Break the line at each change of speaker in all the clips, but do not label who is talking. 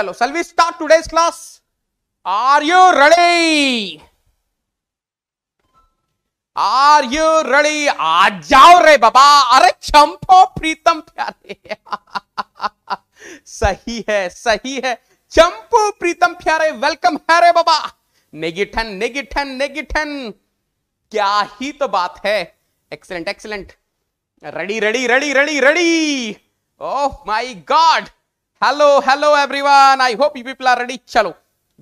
चलो shall we start today's class are you ready are you ready आ जाओ रे बाबा अरे चंपो प्रीतम प्यारे सही है सही है चंपू प्रीतम प्यारे वेलकम है रे बाबा नेगिठन नेगिठन नेगिठन क्या ही तो बात है excellent excellent ready ready ready ready ready oh my God hello hello everyone I hope you people are ready चलो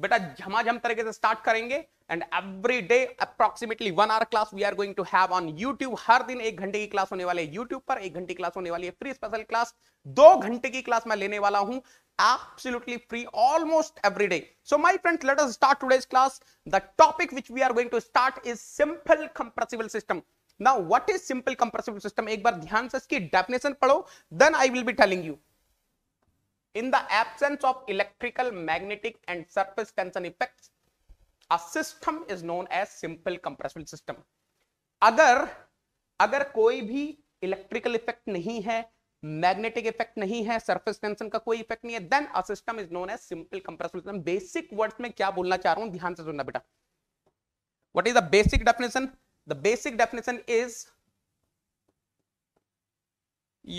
बेटा झमाझम तरीके से स्टार्ट करेंगे and every day approximately one hour class we are going to have on YouTube हर दिन एक घंटे की क्लास होने वाली है यूट्यूब पर एक घंटे की क्लास होने वाली है फ्री स्पेशल क्लास दो घंटे की क्लास मैं लेने वाला हूं absolutely free almost every day so my friend let us start today's class the topic which we are going to start is simple compressible system now what is simple compressible system एक बार ध्यान से इसकी definition पढ़ो then I will be telling you in the absence of electrical magnetic and surface tension effects a system is known as simple compressible system अगर अगर कोई भी इलेक्ट्रिकल इफेक्ट नहीं है मैग्नेटिक इफेक्ट नहीं है सरफेस टेंशन का कोई इफेक्ट नहीं है then a system is known as simple compressible system basic words में क्या बोलना चाह रहा हूं ध्यान से सुनना बेटा what is the basic definition the basic definition is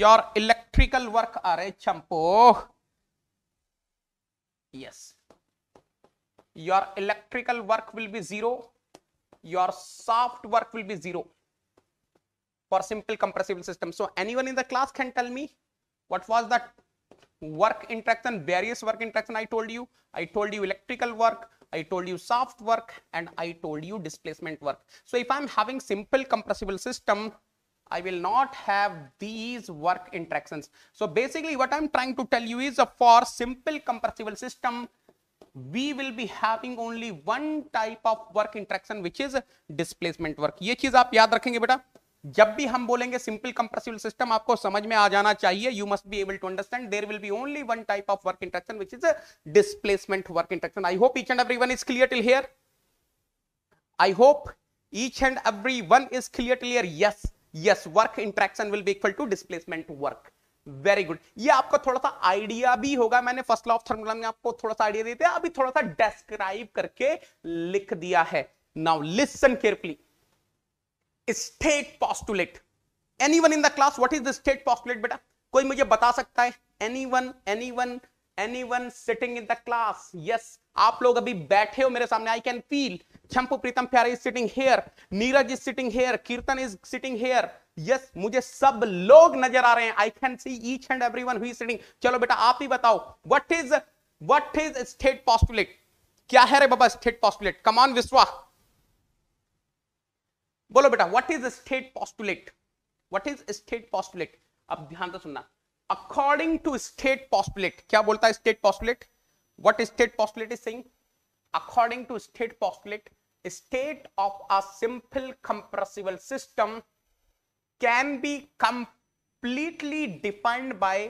your electrical work अरे Champo yes your electrical work will be zero your soft work will be zero for simple compressible system so anyone in the class can tell me what was that work interaction various work interaction i told you i told you electrical work I told you soft work and I told you displacement work. So if I'm having simple compressible system, I will not have these work interactions. So basically what I'm trying to tell you is for simple compressible system, we will be having only one type of work interaction, which is displacement work. Ye cheez aap yaad rakhenge, beta. Jab bhi hum bolenge simple compressible system, aapko samaj mein aa jana you must be able to understand, there will be only one type of work interaction, which is displacement work interaction. I hope each and everyone is clear till here. I hope each and everyone is clear till here. Yes. Yes work interaction will be equal to displacement work very good ये आपको थोड़ा सा idea भी होगा मैंने first law of thermodynamics में आपको थोड़ा सा आइडिया देते हैं अभी थोड़ा सा डिस्क्राइब करके लिख दिया है now listen carefully state postulate one in the class what is the state postulate बेटा कोई मुझे बता सकता है anyone anyone anyone sitting in the class yes आप लोग अभी बैठे हो मेरे सामने I can feel Champu Pritam प्यारे is sitting here Neeraj is sitting here Kirtan is sitting here yes मुझे सब लोग नजर आ रहे हैं I can see each and everyone who is sitting चलो बेटा आप ही बताओ what is what is state postulate क्या है रे बाबा स्टेट पॉस्टुलेट कमान विश्वा बोलो बेटा what is state postulate what is state postulate अब ध्यान से सुनना अकॉर्डिंग टू स्टेट पॉस्पुलेट क्या बोलता है state postulate what state postulate is saying according to state postulate state of a simple compressible system can be completely defined by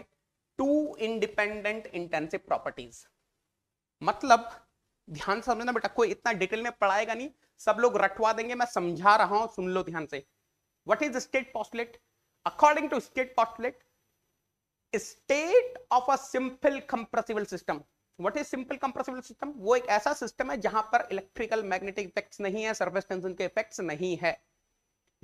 two independent intensive properties मतलब ध्यान समझना बेटा कोई इतना डिटेल में पढ़ाएगा नहीं सब लोग रटवा देंगे मैं समझा रहा हूं सुन लो ध्यान से what is state postulate according to state postulate state of a simple compressible system what is simple compressible system वो एक ऐसा सिस्टम है जहां पर इलेक्ट्रिकल मैग्नेटिक इफेक्ट्स नहीं है सरफेस टेंशन के इफेक्ट्स नहीं है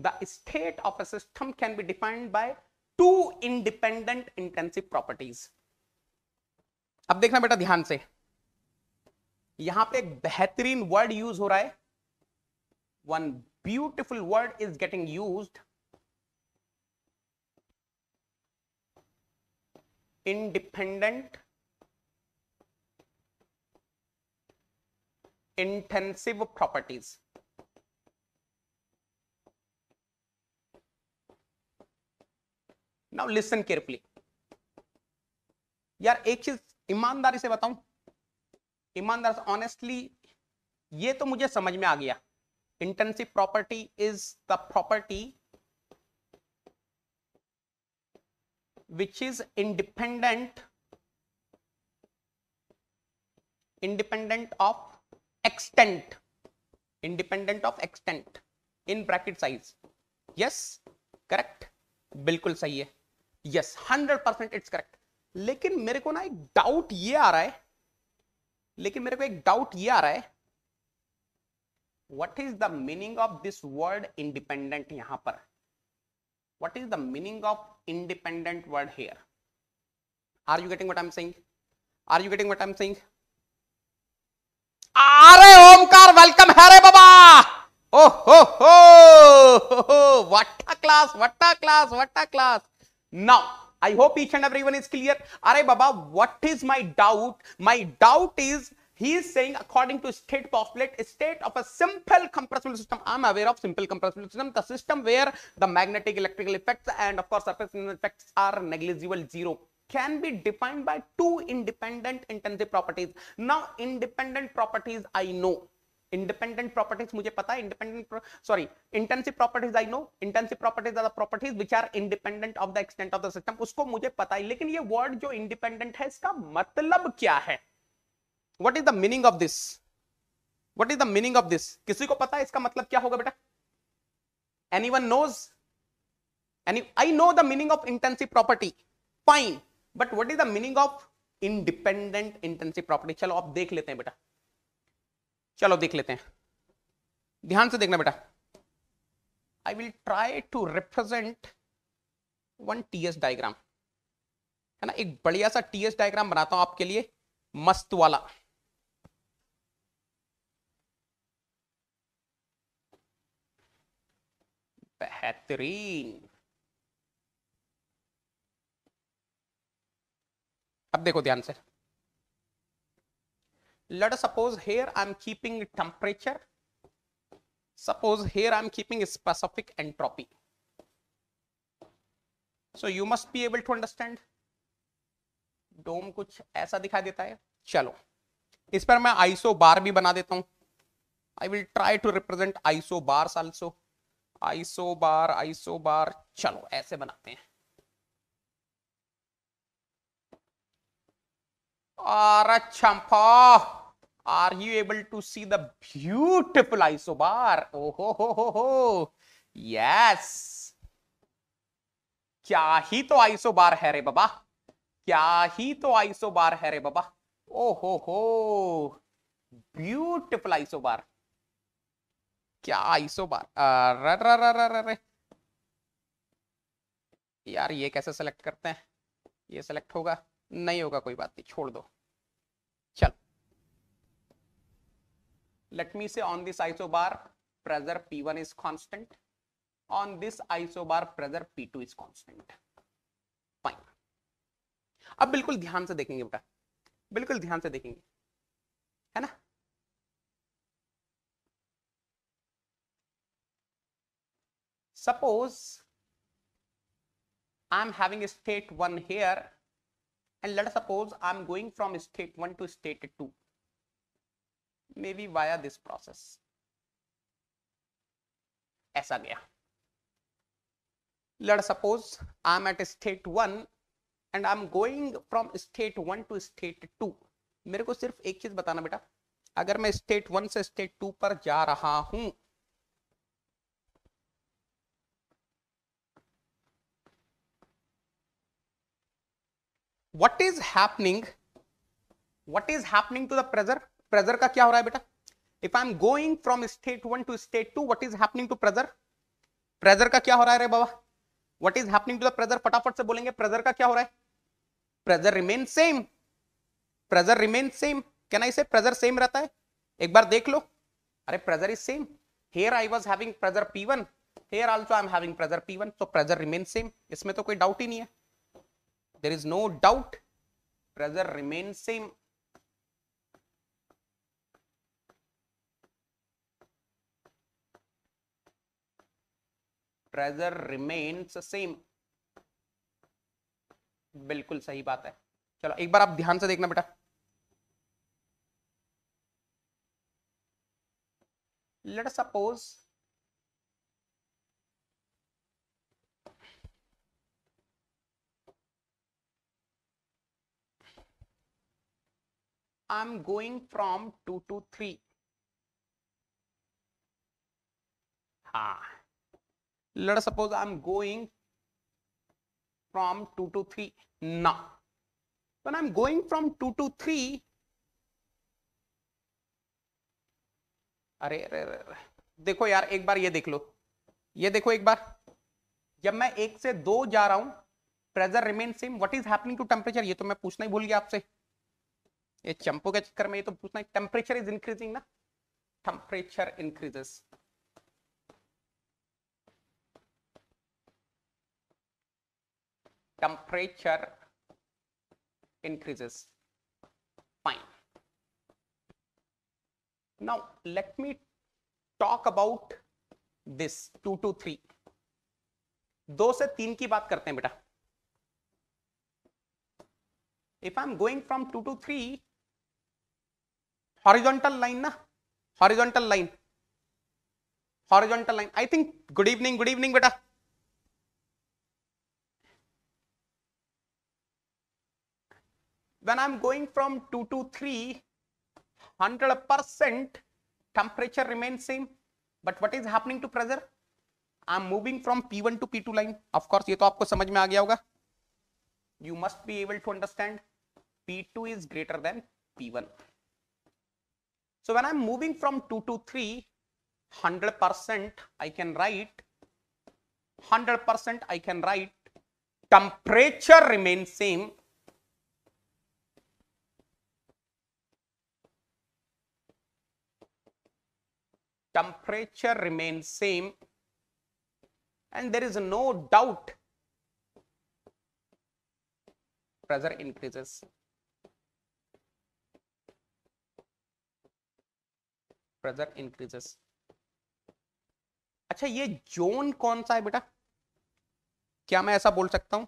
the state of a system can be defined by two independent intensive properties अब देखना बेटा ध्यान से यहां पे एक बेहतरीन वर्ड यूज हो रहा है one beautiful word is getting used independent intensive properties now listen carefully यार एक चीज ईमानदारी से बताऊं ईमानदार से ऑनेस्टली ये तो मुझे समझ में आ गया intensive property is the property which is independent independent of extent independent of extent in bracket size yes correct बिल्कुल सही है yes hundred percent it's correct लेकिन मेरे को ना एक डाउट ये आ रहा है लेकिन मेरे को एक डाउट ये आ रहा है what is the meaning of this word independent यहां पर what is the meaning of independent word here are you getting what i'm saying are you getting what i'm saying are omkar welcome hare baba oh ho ho, ho, ho. what a class what a class what a class now i hope each and everyone is clear are baba what is my doubt my doubt is he is saying according to state postulate state of a simple compressible system i am aware of simple compressible system the system where the magnetic electrical effects and of course surface effects are negligible zero can be defined by two independent intensive properties now independent properties i know independent properties mujhe pata hai independent pro sorry intensive properties I know intensive properties are the properties which are independent of the extent of the system usko mujhe pata hai lekin ye word jo independent hai iska matlab kya hai what is the meaning of this what is the meaning of this किसी को पता है इसका मतलब क्या होगा बेटा anyone knows any I know the meaning of intensive property fine but what is the meaning of independent intensive property चलो आप देख लेते हैं बेटा चलो देख लेते हैं ध्यान से देखना बेटा I will try to represent one T S diagram है ना एक बढ़िया सा टी एस डायग्राम बनाता हूं आपके लिए मस्त वाला बेहतरीन अब देखो ध्यान से लड़ suppose here I am keeping temperature suppose here I am keeping specific entropy so you must be able to understand dome कुछ ऐसा दिखा देता है चलो इस पर मैं आईसो बार भी बना देता हूं I will try to represent isobars isobar isobar चलो ऐसे बनाते हैं आर Champa are you able to see the beautiful bar ओहो हो हो हो यस क्या ही तो बार है रे बाबा क्या ही तो बार है रे बाबा ओहो हो ब्यूटिफुल बार क्या आईसो बार यार ये कैसे सेलेक्ट करते हैं ये सेलेक्ट होगा नहीं होगा कोई बात नहीं छोड़ दो चल let me say on this isobar pressure P one is constant on this isobar pressure P two is constant fine अब बिल्कुल ध्यान से देखेंगे बेटा बिल्कुल ध्यान से देखेंगे Suppose I'm having a state 1 here and let us suppose I'm going from state 1 to state 2 maybe via this process. ऐसा गया let us suppose I'm at state 1 and I'm going from state 1 to state 2 मेरे को सिर्फ एक चीज बताना बेटा अगर मैं स्टेट 1 से स्टेट 2 पर जा रहा हूं what is happening what is happening to the pressure pressure ka kya ho raha hai beta if i am going from state 1 to state 2 what is happening to pressure pressure ka kya ho raha hai re baba what is happening to the pressure फटाफट से बोलेंगे pressure का क्या हो रहा है pressure remain same pressure remain same can I say pressure same रहता है एक बार देख लो अरे pressure is same here I was having pressure P one here also I am having pressure P one so pressure remain same इसमें तो कोई doubt ही नहीं है there is no doubt pressure remains same pressure remains same बिल्कुल सही बात है चलो एक बार आप ध्यान से देखना बेटा let suppose I'm going from 2 to 3. Ah. Let us suppose I'm going from 2 to 3. Now, when I'm going from 2 to 3, अरे अरे अरे देखो यार एक बार ये देख लो ये देखो एक बार जब मैं एक से दो जा रहा हूं pressure remain same what is happening to temperature ये तो मैं पूछना ही भूल गया आपसे ये चंपू के चक्कर में ये तो पूछना है टेम्परेचर इज इंक्रीजिंग ना temperature increases temperature increases fine now let me talk about this two to three दो से तीन की बात करते हैं बेटा if I am going from two to three horizontal line ना horizontal line horizontal line I think good evening good evening बेटा when i'm going from 2 to 3 100% temperature remains same but what is happening to pressure i'm moving from p1 to p2 line of course ye to aapko samajh mein aa gaya hoga you must be able to understand p2 is greater than p1 So when I'm moving from 2 to 3, 100% I can write, 100% I can write, temperature remains same. Temperature remains same and there is no doubt pressure increases. Pressure increases अच्छा ये zone कौन सा है बेटा क्या मैं ऐसा बोल सकता हूं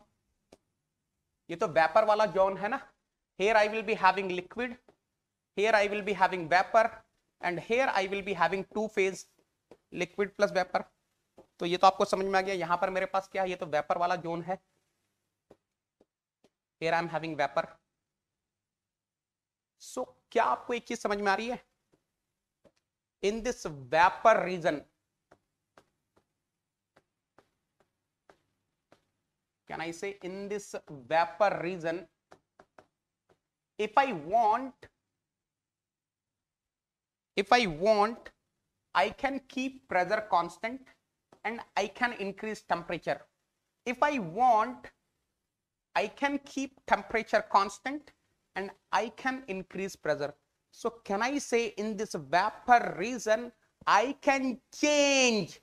ये तो वेपर वाला जोन है ना here I will be having liquid here I will be having vapour and here I will be having two phase liquid plus vapour तो ये तो आपको समझ में आ गया यहां पर मेरे पास क्या है ये तो वेपर वाला जोन है here I am having vapour so क्या आपको एक चीज समझ में आ रही है in this vapor region. Can I say in this vapor region, if I want, if I want, I can keep pressure constant and I can increase temperature. If I want, I can keep temperature constant and I can increase pressure. So can I say in this vapor region, I can change.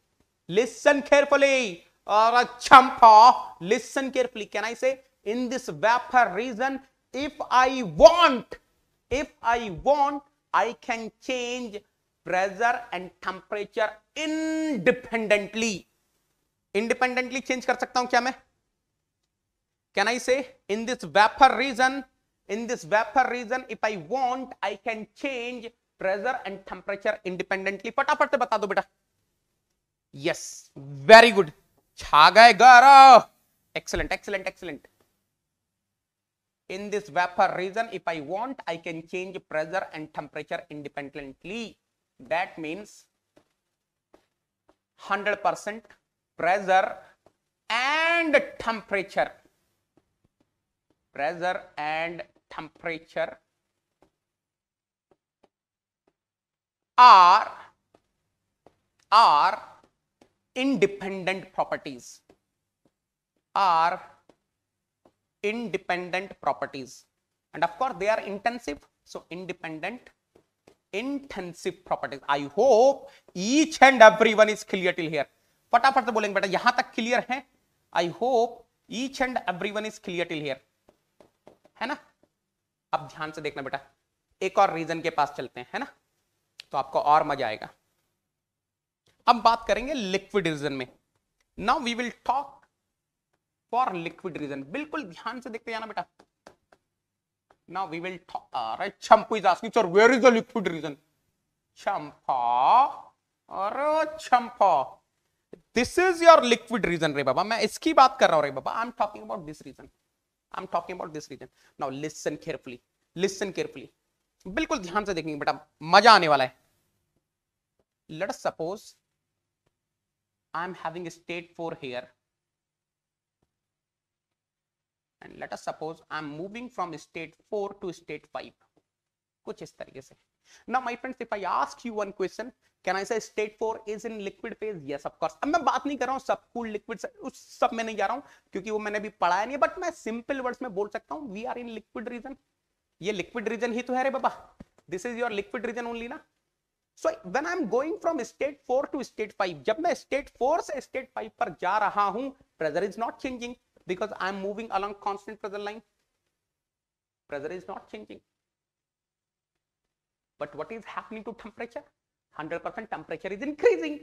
Listen carefully. Or a champa. Listen carefully. Can I say in this vapor region, if I want, if I want, I can change pressure and temperature independently. Independently change कर सकता हूं क्या मैं? Can I say in this vapor region, in this vapor region, if I want, I can change pressure and temperature independently. फटाफट से बता दो बेटा yes very good excellent excellent excellent in this vapor region if i want i can change pressure and temperature independently that means 100% pressure and temperature pressure and temperature are are independent properties are independent properties and of course they are intensive so independent intensive properties i hope each and everyone is clear till here फटाफट से the bowling यहां तक clear hai. I hope each and everyone is clear till here. है अब ध्यान से देखना बेटा एक और रीजन के पास चलते हैं है ना तो आपको और मजा आएगा अब बात करेंगे लिक्विड रीजन में now we will talk for liquid region बिल्कुल ध्यान से देखते जाना बेटा now we will talk all right is is asking sir where is the liquid reason champa अरे Champa this is your liquid region रे बाबा मैं इसकी बात कर रहा हूं रे बाबा I am talking about this region I'm talking about this region. Now listen carefully. Listen carefully. बिल्कुल ध्यान से देखेंगे बेटा मजा आने वाला है let suppose I am having state four here and let suppose I am moving from state four to state five कुछ इस तरीके से now my friends if i ask you one question can i say state 4 is in liquid phase yes of course अब मैं बात नहीं कर रहा हूं सब कूल लिक्विड उस सब में नहीं जा रहा हूं क्योंकि वो मैंने अभी पढ़ाया नहीं बट मैं सिंपल वर्ड्स में बोल सकता हूं we are in liquid region ये लिक्विड रीजन ही तो है रे बाबा this is your liquid region only ना so when I am going from state 4 to state 5 जब मैं स्टेट 4 से स्टेट 5 पर जा रहा हूं pressure is not changing because I am moving along constant pressure line pressure is not changing But what is happening to temperature? 100% temperature is increasing.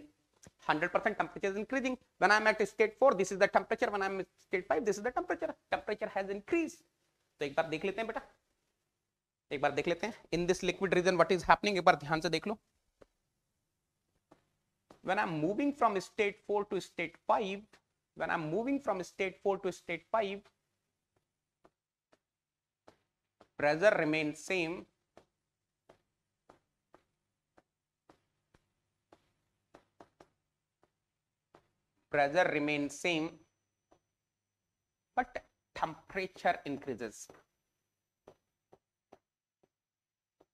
100% temperature is increasing. When I'm at state 4, this is the temperature. When I'm at state 5, this is the temperature. Temperature has increased. So, एक बार देख लेते हैं बेटा एक बार देख लेते हैं In this liquid region, what is happening? एक बार ध्यान से देख लो when I'm moving from state 4 to state 5, when I'm moving from state 4 to state 5, pressure remains same, pressure remain same but temperature increases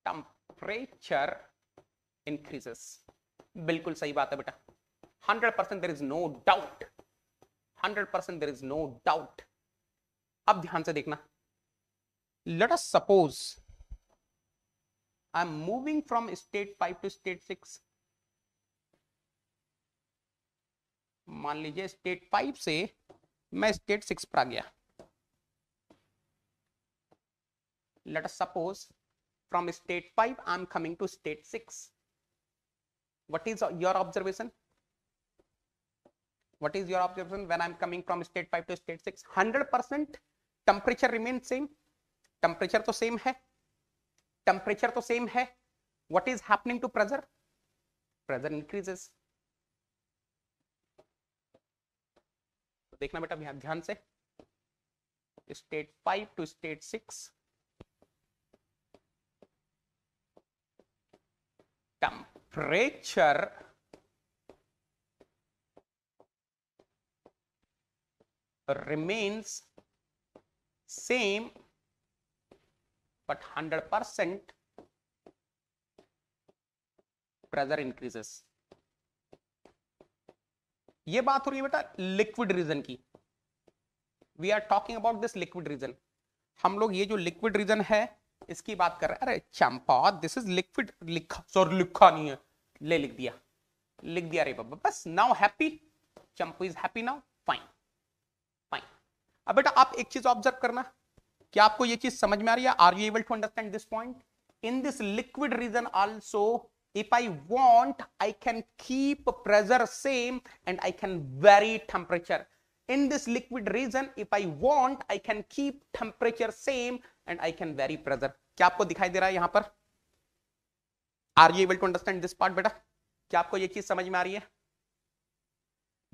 temperature increases बिल्कुल सही बात है बेटा hundred percent there is no doubt hundred percent there is no doubt अब ध्यान से देखना let us suppose I am moving from state five to state six मान लीजिए स्टेट फाइव से मैं स्टेट सिक्स पर आ गया let suppose from state five I am coming to state six what is your observation what is your observation when I am coming from state five to state six hundred percent temperature remain same temperature तो same है temperature तो same है what is happening to pressure pressure increases तो देखना बेटा ध्यान ध्यान से state five to state six temperature remains same but hundred percent pleasure increases ये बात हो रही है बेटा लिक्विड रीजन की we are talking about this liquid region हम लोग ये जो लिक्विड रीजन है इसकी बात कर रहे हैं अरे चंपा दिस इज लिक्विड लिखा सॉरी लिखा नहीं है ले लिख दिया लिख दिया रे बाबा बस now happy Champu is happy now fine fine अब बेटा आप एक चीज ऑब्जर्व करना क्या आपको ये चीज समझ में आ रही है are you able to understand this point in this liquid region also if I want, I can keep pressure same and I can vary temperature. In this liquid region, if I want, I can keep temperature same and I can vary pressure. kya aapko dikhai de raha hai yahan par are you able to understand this part beta kya aapko ye cheez samajh mein aa rahi hai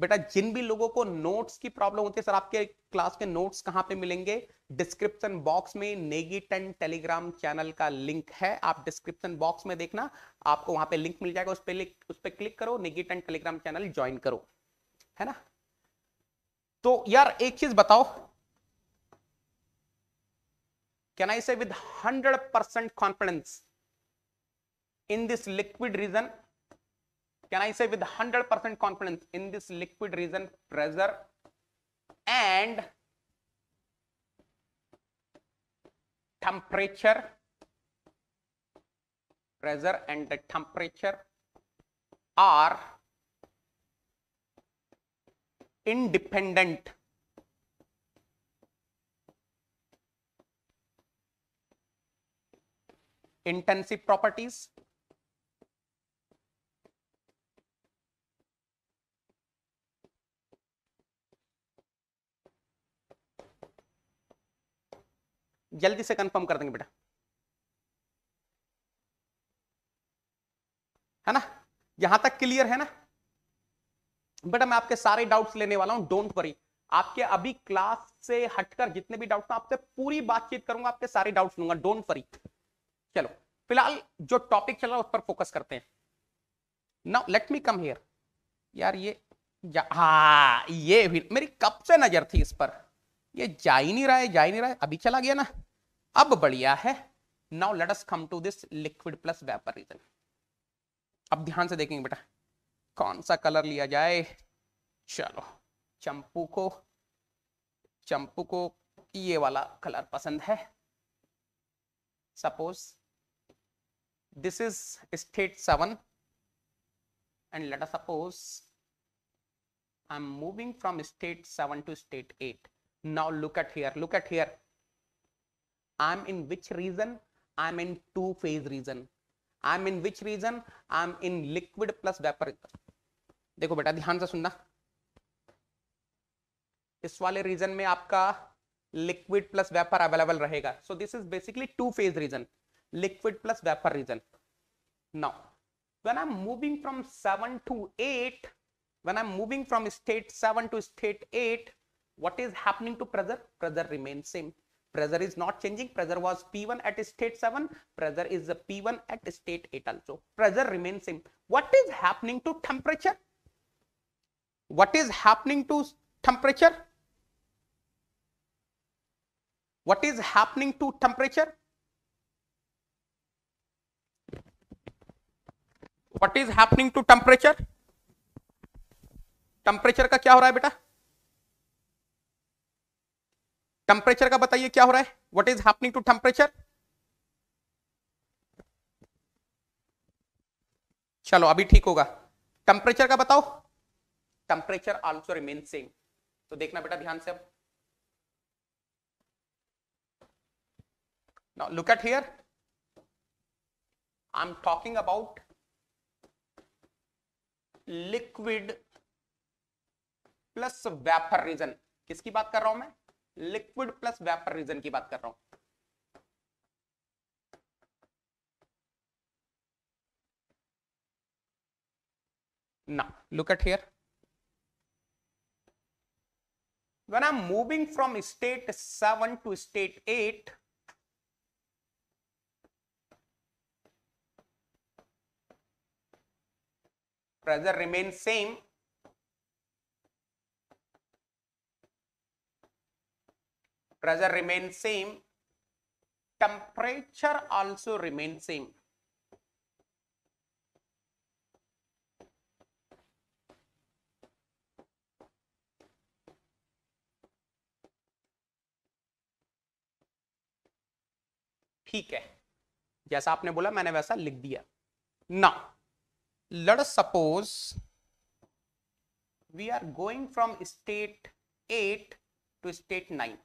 बेटा जिन भी लोगों को notes की problem होती है sir आपके class के notes कहाँ पे मिलेंगे डिस्क्रिप्शन बॉक्स में नेगी टेन टेलीग्राम चैनल का लिंक है आप डिस्क्रिप्शन बॉक्स में देखना आपको वहां पे लिंक मिल जाएगा उस पर उस पर क्लिक करो Negi ten Telegram channel join करो है ना तो यार एक चीज बताओ can I say with hundred percent confidence in this liquid region can I say with 100% confidence in this liquid region pressure and temperature pressure and the temperature are independent intensive properties जल्दी से confirm कर देंगे बेटा है ना यहां तक clear है ना बेटा मैं आपके सारे डाउट्स लेने वाला हूं डोंट वरी आपके अभी क्लास से हटकर जितने भी डाउट्स आपसे पूरी बातचीत करूंगा आपके सारे डाउट्स लूंगा डोंट वरी चलो फिलहाल जो टॉपिक चल रहा है उस पर फोकस करते हैं now let me come here यार ये हा ये भी मेरी कब से नजर थी इस पर ये जा ही नहीं रहा है जा ही नहीं रहा है अभी चला गया ना अब बढ़िया है now let us come to this liquid plus vapour region अब ध्यान से देखेंगे बेटा कौन सा कलर लिया जाए चलो चंपू को चंपू को ये वाला कलर पसंद है suppose this is state seven let us suppose I am moving from state seven to state eight now look at here look at here I'm in which region? I'm in two phase region. I'm in which region? I'm in liquid plus vapor. देखो बेटा ध्यान से सुनना इस वाले region में आपका liquid plus vapor available रहेगा So this is basically two-phase region, liquid plus vapor region. Now, when i'm moving from 7 to 8 when i'm moving from state 7 to state 8 what is happening to pressure pressure remains same pressure is not changing pressure was p1 at state 7 pressure is the p1 at state 8 also pressure remains same what is happening to temperature what is happening to temperature what is happening to temperature what is happening to temperature temperature का क्या हो रहा बेटा temperature का बताइए क्या हो रहा है what is happening to temperature चलो अभी ठीक होगा टेम्परेचर का बताओ टेम्परेचर ऑल्सो रिमेन सेम तो देखना बेटा ध्यान से अब now look at here I am talking about liquid plus vapour region किसकी बात कर रहा हूं मैं लिक्विड प्लस वेपर रीजन की बात कर रहा हूं ना look at here when I am moving from state seven to state eight pressure remain same pressure remain same temperature also remain same ठीक है जैसा आपने बोला मैंने वैसा लिख दिया ना let suppose we are going from state eight to state nine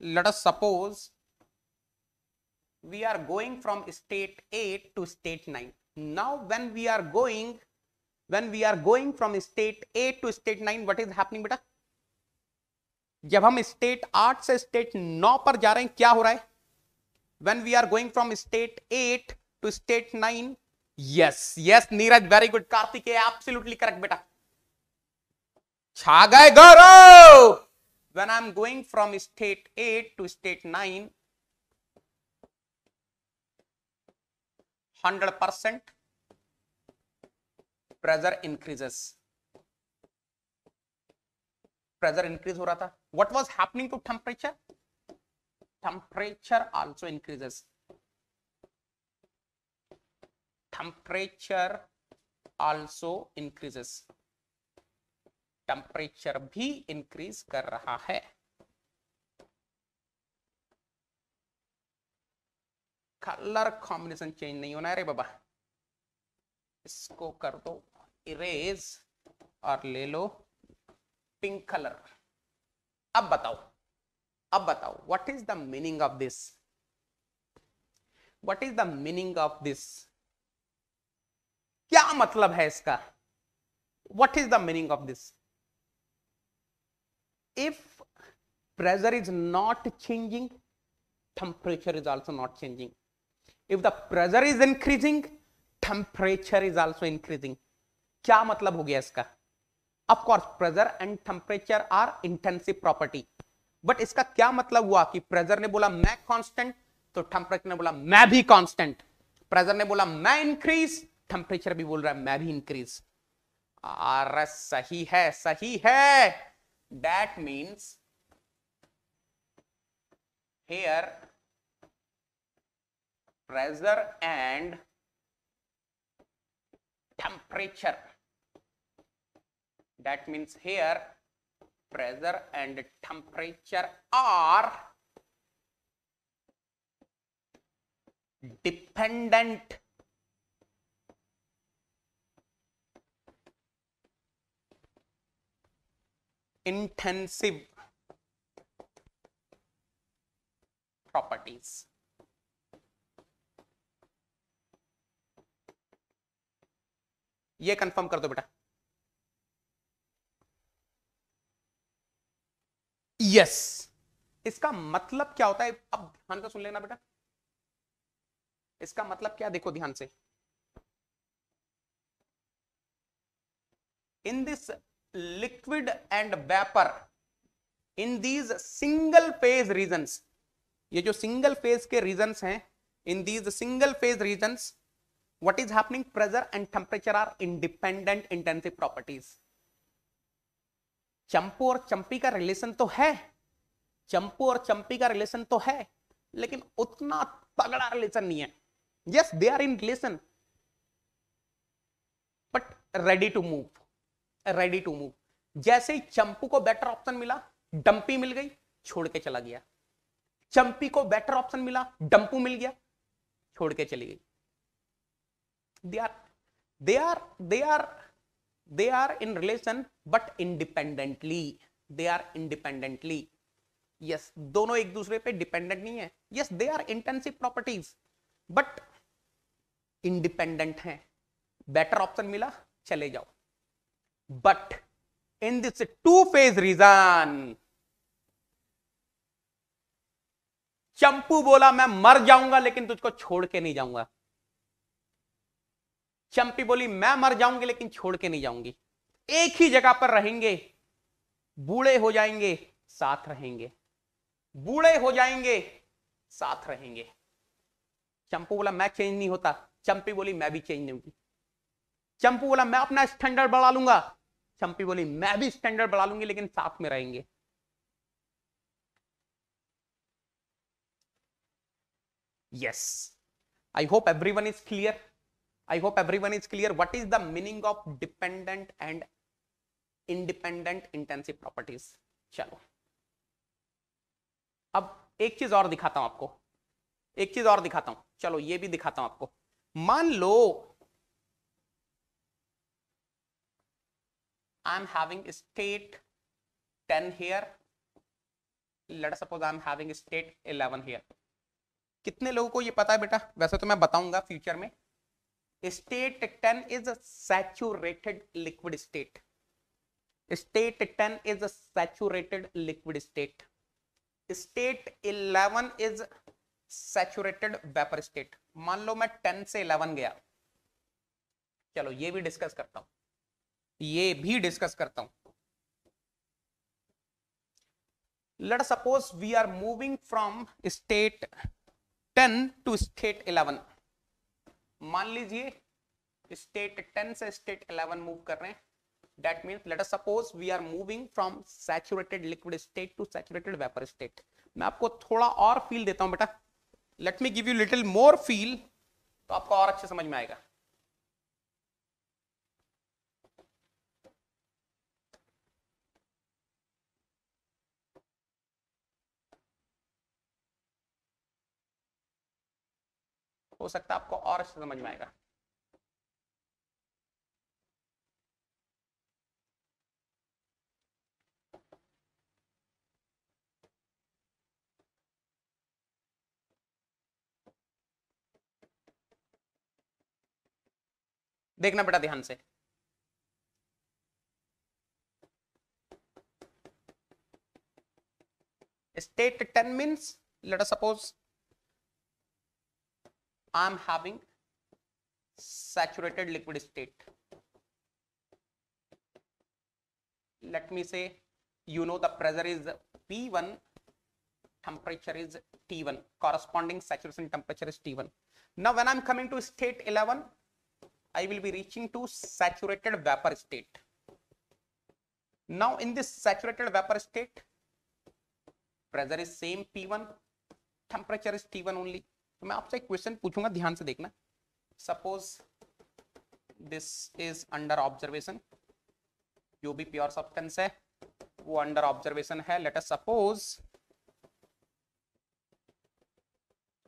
let us suppose we are going from state 8 to state 9 now when we are going when we are going from state 8 to state 9 what is happening beta जब हम state 8 से state 9 पर जा रहे हैं क्या हो रहा है when we are going from state 8 to state 9 yes yes neeraj very good kartik absolutely correct beta chha gaye gaurav when I'm going from state 8 to state 9, 100% pressure increases. Pressure increase ho raha tha. What was happening to temperature? Temperature also increases. Temperature also increases. Temperature भी increase कर रहा है colour combination change नहीं होना है रे बाबा इसको कर दो इरेज और ले लो पिंक कलर अब बताओ अब बताओ what is the meaning of this what is the meaning of this क्या मतलब है इसका what is the meaning of this if pressure is not changing temperature is also not changing if the pressure is increasing temperature is also increasing kya matlab ho gaya iska of course pressure and temperature are intensive property but iska kya matlab hua ki pressure ne bola main constant to temperature ne bola main bhi constant pressure ne bola main increase temperature bhi bol raha hai main bhi increase आर सही है सही है That means here pressure and temperature that means here pressure and temperature are dependent intensive properties. ये confirm कर दो बेटा yes yes. इसका मतलब क्या होता है अब ध्यान से सुन लेना बेटा इसका मतलब क्या देखो ध्यान से in this liquid and vapor in these single phase regions ये जो single phase के regions हैं in these single phase regions what is happening pressure and temperature are independent intensive properties चंपू और चंपी का रिलेशन तो है चंपू और चंपी का रिलेशन तो है लेकिन उतना तगड़ा रिलेशन नहीं है yes they are in relation but ready to move ready to move जैसे ही चंपू को बेटर ऑप्शन मिला डंपी मिल गई छोड़ के चला गया चंपी को बेटर ऑप्शन मिला डंपू मिल गया छोड़ के चली गई they are they are they are they are in relation but independently they are independently yes दोनों एक दूसरे पे डिपेंडेंट नहीं है yes they are intensive properties but independent हैं बेटर ऑप्शन मिला चले जाओ but in this two phase reason चंपू बोला मैं मर जाऊंगा लेकिन तुझको छोड़ के नहीं जाऊंगा चंपी बोली मैं मर जाऊंगी लेकिन छोड़ के नहीं जाऊंगी एक ही जगह पर रहेंगे बूढ़े हो जाएंगे साथ रहेंगे बूढ़े हो जाएंगे साथ रहेंगे चंपू बोला मैं चेंज नहीं होता चंपी बोली मैं भी चेंज नहीं होगी चंपू बोला मैं अपना स्टैंडर्ड बढ़ा लूंगा चंपी बोली मैं भी स्टैंडर्ड बढ़ा लूंगी लेकिन साथ में रहेंगे yes I hope everyone is clear I hope everyone is clear what is the meaning of dependent and independent intensive properties चलो अब एक चीज और दिखाता हूं आपको एक चीज और दिखाता हूं चलो ये भी दिखाता हूं आपको मान लो I'm having state 10 here. Let us suppose I'm having state 11 here. कितने लोगों को ये पता है बेटा वैसे तो मैं बताऊंगा फ्यूचर में state 10 is saturated liquid state state 10 is saturated liquid state state 11 is saturated vapour state मान लो मैं 10 से 11 गया चलो ये भी डिस्कस करता हूं ये भी डिस्कस करता हूं let suppose we are moving from state ten to state eleven मान लीजिए स्टेट टेन से स्टेट इलेवन मूव कर रहे हैं that mean let suppose we are moving from saturated liquid state to to vapour state मैं आपको थोड़ा और फील देता हूं बेटा let me give you little more feel तो आपको और अच्छे समझ में आएगा हो सकता है आपको और अच्छा समझ में आएगा देखना बेटा ध्यान से state ten means let us I am having saturated liquid state. Let me say, you know the pressure is P1, temperature is T1, corresponding saturation temperature is T1. Now when I am coming to state 11, I will be reaching to saturated vapor state. Now in this saturated vapor state, pressure is same P1, temperature is T1 only. तो मैं आपसे एक question पूछूंगा ध्यान से देखना suppose this is under observation जो भी प्योर सब्सटेंस है वो अंडर ऑब्जर्वेशन है लेट अस सपोज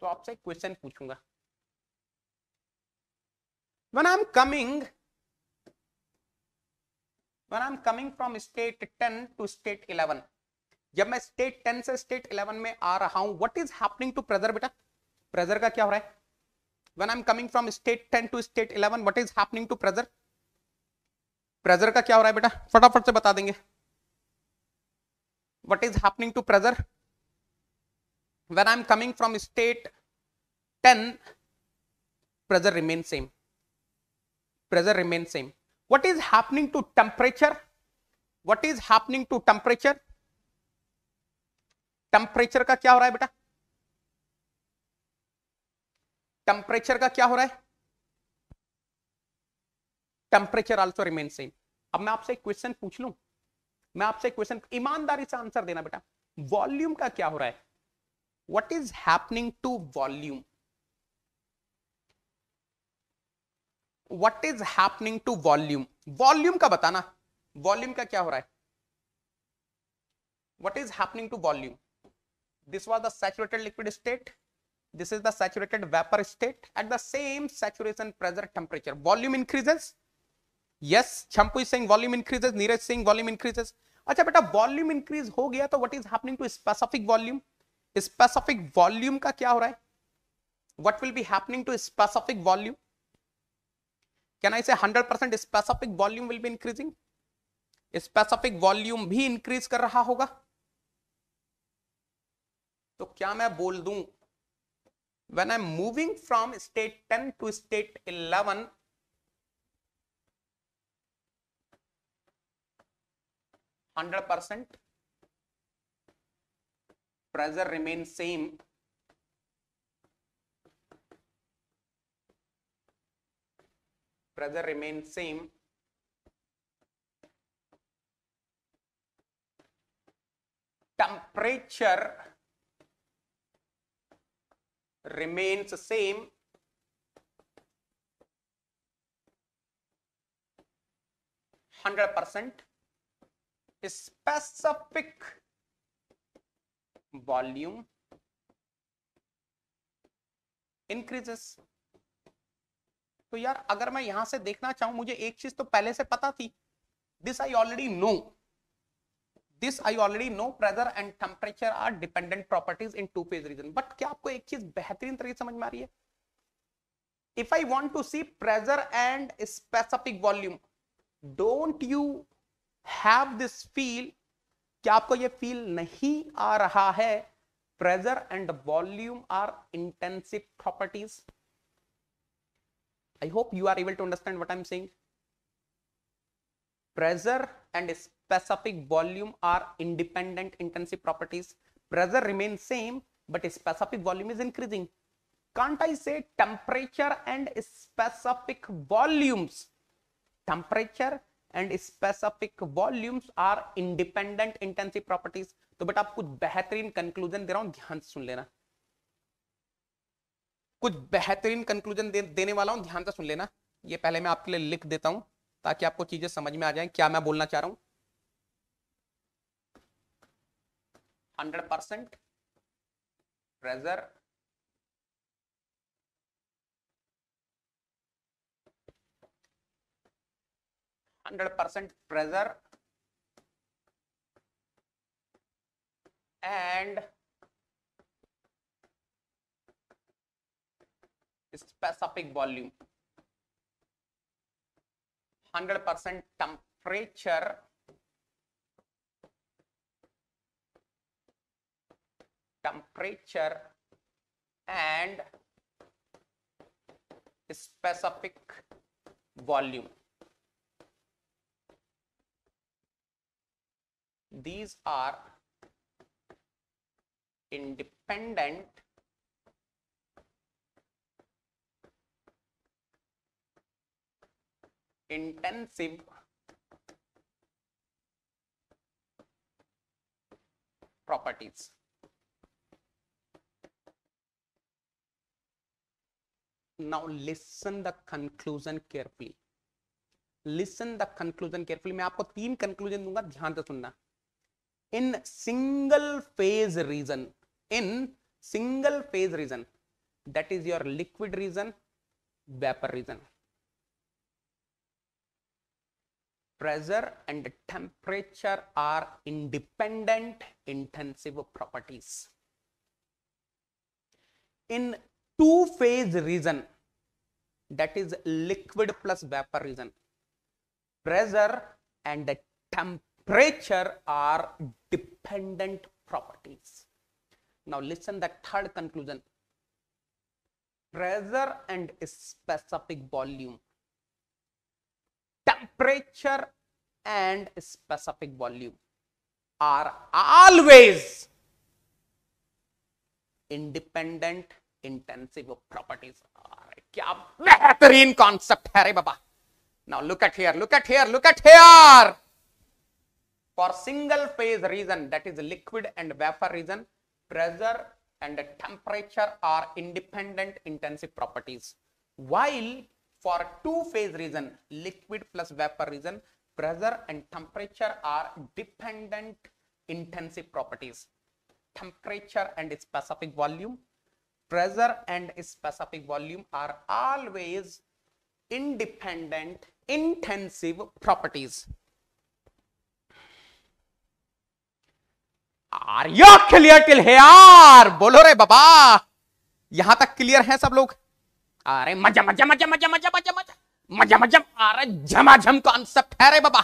तो आपसे एक क्वेश्चन पूछूंगा I am coming coming I am coming from state ten to state eleven जब मैं स्टेट टेन से स्टेट इलेवन में आ रहा हूं what is happening to pressure बेटा प्रेजर का क्या हो रहा है when I am coming from state ten to state eleven what is happening to pressure pressure का क्या हो रहा है बेटा फटाफट से बता देंगे what is happening to pressure when I am coming from state ten pressure remain same pressure remain same what is happening to temperature what is happening to temperature temperature का क्या हो रहा है बेटा टेम्परेचर का क्या हो रहा है टेम्परेचर ऑल्सो रिमेन सेम अब मैं आपसे क्वेश्चन पूछ लू मैं आपसे क्वेश्चन ईमानदारी से आंसर देना बेटा वॉल्यूम का क्या हो रहा है what is happening to volume what is happening to volume volume का बताना वॉल्यूम का क्या हो रहा है what is happening to volume this was the saturated liquid state This is the saturated vapor state at the same saturation pressure temperature. Volume increases. Yes, Champu is saying volume increases. Neeraj saying volume increases. acha beta volume increase ho gaya to what is happening to specific volume specific volume ka kya ho raha hai what will be happening to specific volume can i say 100 specific volume will be increasing increasing specific volume भी increase कर रहा होगा तो क्या मैं बोल दूं when I'm moving from state 10 to state 11, hundred percent pressure remains same pressure remains same temperature remains same hundred percent specific volume increases तो यार अगर मैं यहां से देखना चाहूं मुझे एक चीज तो पहले से पता थी this I already know this I already know pressure and temperature are dependent properties in two phase region but क्या आपको एक चीज बेहतरीन तरीके समझ में आ रही है if I want to see pressure and specific volume don't you have this feel क्या आपको यह फील नहीं आ रहा है pressure and volume are intensive properties I hope you are able to understand what I am saying pressure and specific volume are independent intensive properties pressure remains same but specific volume is increasing can't i say temperature and specific volumes temperature and specific volumes are independent intensive properties तो but आप कुछ बेहतरीन conclusion दे रहा हूं ध्यान से सुन लेना कुछ बेहतरीन कंक्लूजन दे, देने वाला हूं ध्यान से सुन लेना ये पहले मैं आपके लिए लिख देता हूं ताकि आपको चीजें समझ में आ जाए क्या मैं बोलना चाह रहा हूं hundred percent pressure hundred percent pressure and specific volume 100% temperature temperature and specific volume these are independent intensive properties now listen the conclusion carefully listen the conclusion carefully मैं आपको तीन कंक्लूजन दूंगा ध्यान से सुनना in single phase region in single phase region that is your liquid region vapour region pressure and temperature are independent intensive properties. In two phase region that is liquid plus vapor region, pressure and temperature are dependent properties. Now listen the third conclusion, pressure and specific volume temperature and specific volume are always independent intensive properties क्या बेहतरीन concept है रे बाबा now look at here look at for single phase region that is liquid and vapor region pressure and temperature are independent intensive properties while for two phase region liquid plus vapor region pressure and temperature are dependent intensive properties temperature and specific volume pressure and specific volume are always independent intensive properties are you clear till here बोलो रे बाबा यहां तक clear है सब लोग अरे मजा मजा मजा मजा मजा मजा मजा मजा मजा अरे झमाझम कॉन्सेप्ट है रे बाबा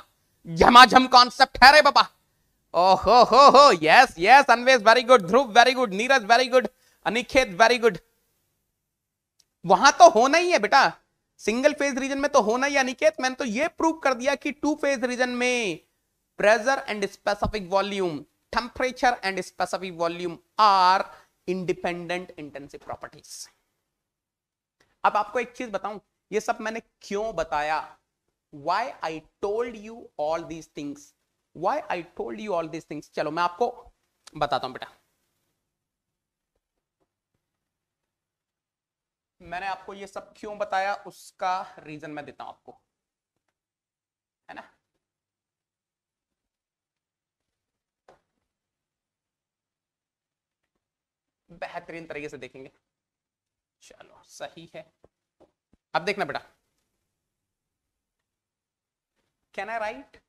झमाझम कॉन्सेप्ट है रे बाबा ओहो हो हो yes yes Anvesh very good Dhruv very good Neeraj very good Aniket very good वहां तो होना ही है बेटा सिंगल फेज रीजन में तो होना ही अनिकेत मैंने तो ये प्रूव कर दिया कि टू फेज रीजन में pressure and specific volume temperature and specific volume are independent intensive properties अब आपको एक चीज बताऊं ये सब मैंने क्यों बताया why I told you all these things why I told you all these things चलो मैं आपको बताता हूं बेटा मैंने आपको ये सब क्यों बताया उसका रीजन मैं देता हूं आपको है ना बेहतरीन तरीके से देखेंगे चलो सही है अब देखना बेटा can I write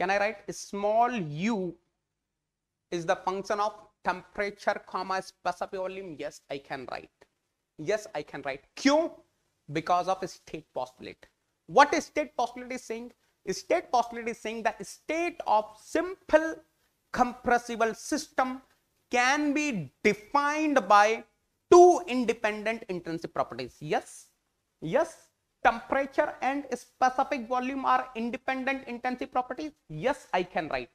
can i write small u is the function of temperature comma specific volume yes i can write yes i can write q because of state postulate what is state postulate is saying state postulate is saying that state of simple compressible system can be defined by two independent intrinsic properties. Yes, yes, temperature and specific volume are independent intrinsic properties. Yes, I can write.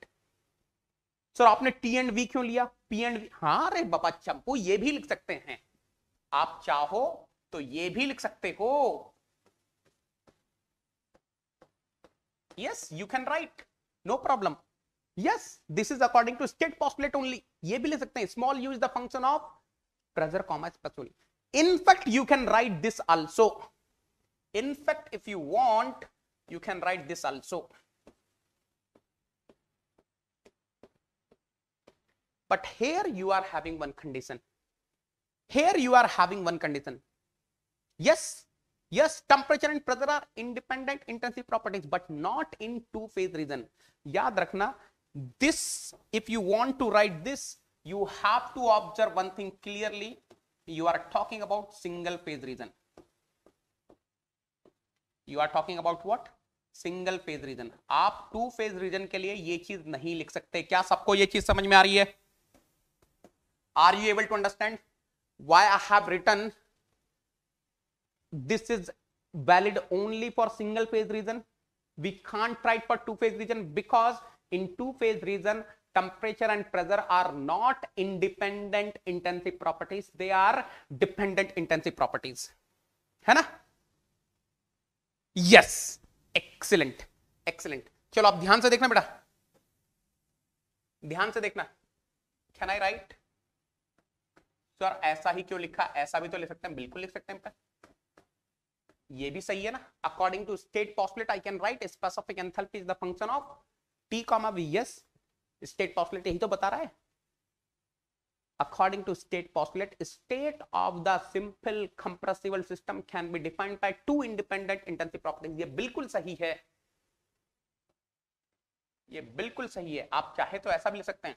Sir आपने T and V क्यों लिया P and we हाँ रे बाबा चंपू ये भी लिख सकते हैं आप चाहो तो ये भी लिख सकते हो yes you can write no problem yes this is according to state postulate only ye bhi le sakte hain small u is the function of pressure comma special in fact you can write this also in fact if you want you can write this also but here you are having one condition here you are having one condition yes yes temperature and pressure are independent intensive properties but not in two phase region yaad rakhna this if you want to write this you have to observe one thing clearly you are talking about single phase region you are talking about what single phase region आप two phase region के लिए ये चीज नहीं लिख सकते क्या सबको ये चीज समझ में आ रही है are you able to understand why I have written this is valid only for single phase region we can't try it for two phase region because in two phase region temperature and pressure are not independent intensive properties they are dependent intensive properties है ना yes excellent excellent चलो आप ध्यान से देखना बेटा ध्यान से देखना कैन आई राइट सर ऐसा ही क्यों लिखा ऐसा भी तो लिख सकते हैं बिल्कुल लिख सकते हैं ये भी सही है ना according to state postulate I can write specific enthalpy is the function of T comma V yes state postulate यही तो बता रहा है according to state postulate state of the simple compressible system can be defined by two independent intensive properties ये बिल्कुल सही है ये बिल्कुल सही है आप चाहे तो ऐसा भी ले सकते हैं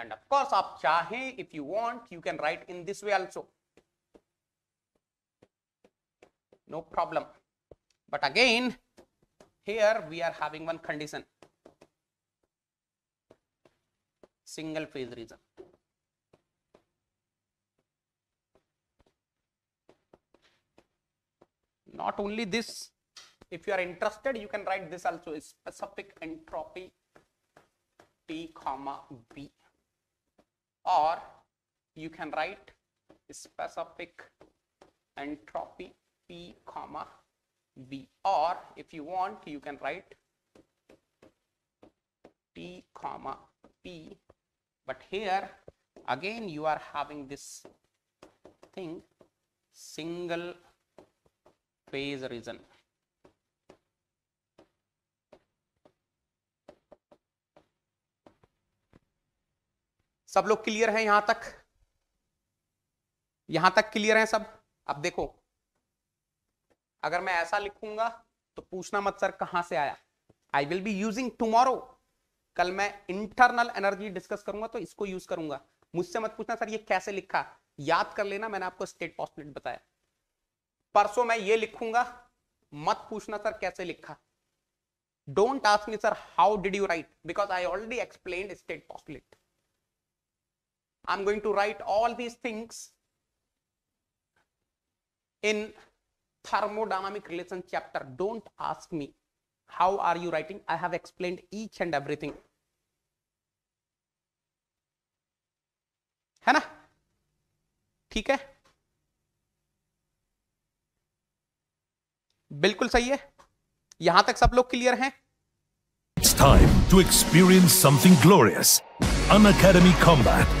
And of course, if you want, you can write in this way also. No problem. But again, here we are having one condition. Single phase region. Not only this, if you are interested, you can write this also specific entropy T comma B or you can write specific entropy P comma v. or if you want you can write T comma P but here again you are having this thing single phase reason सब लोग clear है यहां तक यहां तक clear है सब अब देखो अगर मैं ऐसा लिखूंगा तो पूछना मत सर कहां से आया I will be using tomorrow कल मैं इंटरनल एनर्जी डिस्कस करूंगा तो इसको यूज करूंगा मुझसे मत पूछना सर ये कैसे लिखा याद कर लेना मैंने आपको स्टेट पॉस्टनेट बताया परसों मैं ये लिखूंगा मत पूछना सर कैसे लिखा don't ask me sir how did you write because I already explain state postulate I'm going to write all these things in thermodynamic relation chapter. Don't ask me how are you writing. I have explained each and everything. है ना ठीक है बिल्कुल सही है यहां तक सब लोग क्लियर हैं It's time to experience something glorious. An Academy Combat.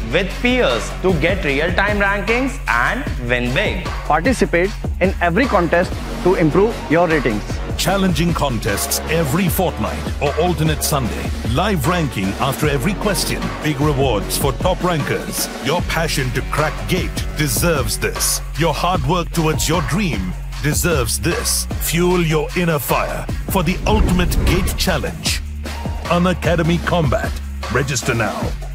with peers to get real-time rankings and win big. Participate in every contest to improve your ratings. Challenging contests every fortnight or alternate Sunday. Live ranking after every question. Big rewards for top rankers. Your passion to crack gate deserves this. Your hard work towards your dream deserves this. Fuel your inner fire for the ultimate gate challenge. Unacademy Combat. Register now.